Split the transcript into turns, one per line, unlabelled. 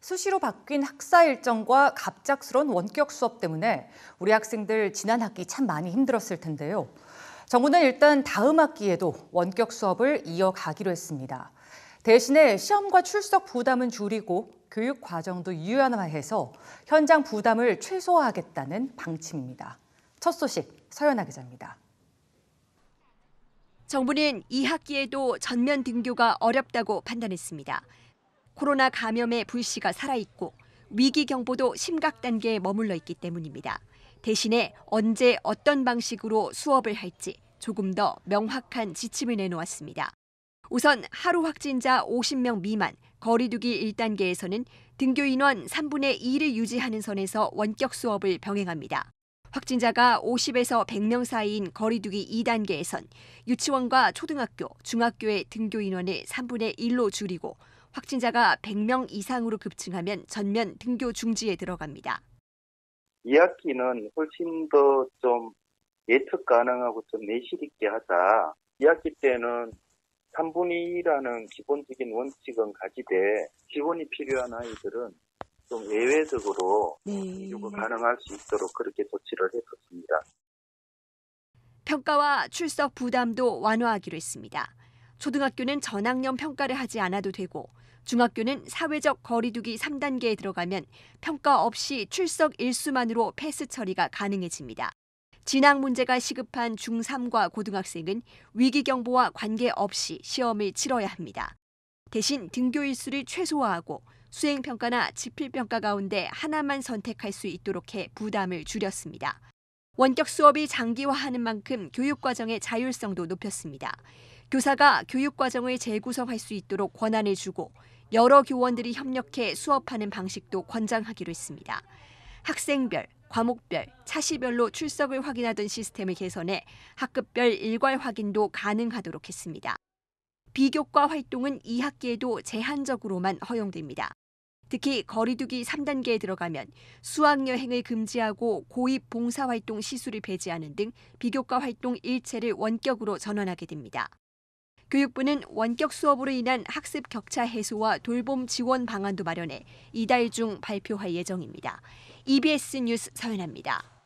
수시로 바뀐 학사 일정과 갑작스런 원격 수업 때문에 우리 학생들 지난 학기 참 많이 힘들었을 텐데요. 정부는 일단 다음 학기에도 원격 수업을 이어가기로 했습니다. 대신에 시험과 출석 부담은 줄이고 교육 과정도 유연화해서 현장 부담을 최소화하겠다는 방침입니다.
첫 소식 서연아 기자입니다. 정부는 이 학기에도 전면 등교가 어렵다고 판단했습니다. 코로나 감염의 불씨가 살아있고 위기 경보도 심각 단계에 머물러 있기 때문입니다. 대신에 언제 어떤 방식으로 수업을 할지 조금 더 명확한 지침을 내놓았습니다. 우선 하루 확진자 50명 미만, 거리두기 1단계에서는 등교 인원 3분의 2를 유지하는 선에서 원격 수업을 병행합니다. 확진자가 50에서 100명 사이인 거리두기 2단계에선 유치원과 초등학교, 중학교의 등교 인원을 3분의 1로 줄이고 확진자가 100명 이상으로 급증하면 전면 등교 중지에 들어갑니다.
2학기는 훨씬 더 좀 예측 가능하고 좀 내실 있게 하자. 2학기 때는 3분의 2라는 기본적인 원칙은 가지되 지원이 필요한 아이들은 좀 예외적으로 네. 요구 가능할 수 있도록 그렇게 조치를 했었습니다.
평가와 출석 부담도 완화하기로 했습니다. 초등학교는 전학년 평가를 하지 않아도 되고 중학교는 사회적 거리두기 3단계에 들어가면 평가 없이 출석 일수만으로 패스 처리가 가능해집니다. 진학 문제가 시급한 중3과 고등학생은 위기 경보와 관계없이 시험을 치러야 합니다. 대신 등교 일수를 최소화하고 수행 평가나 지필 평가 가운데 하나만 선택할 수 있도록 해 부담을 줄였습니다. 원격 수업이 장기화하는 만큼 교육 과정의 자율성도 높였습니다. 교사가 교육과정을 재구성할 수 있도록 권한을 주고 여러 교원들이 협력해 수업하는 방식도 권장하기로 했습니다. 학생별, 과목별, 차시별로 출석을 확인하던 시스템을 개선해 학급별 일괄 확인도 가능하도록 했습니다. 비교과 활동은 2학기에도 제한적으로만 허용됩니다. 특히 거리두기 3단계에 들어가면 수학여행을 금지하고 고입 봉사활동 시술을 배제하는 등 비교과 활동 일체를 원격으로 전환하게 됩니다. 교육부는 원격 수업으로 인한 학습 격차 해소와 돌봄 지원 방안도 마련해 이달 중 발표할 예정입니다. EBS 뉴스 서현아입니다.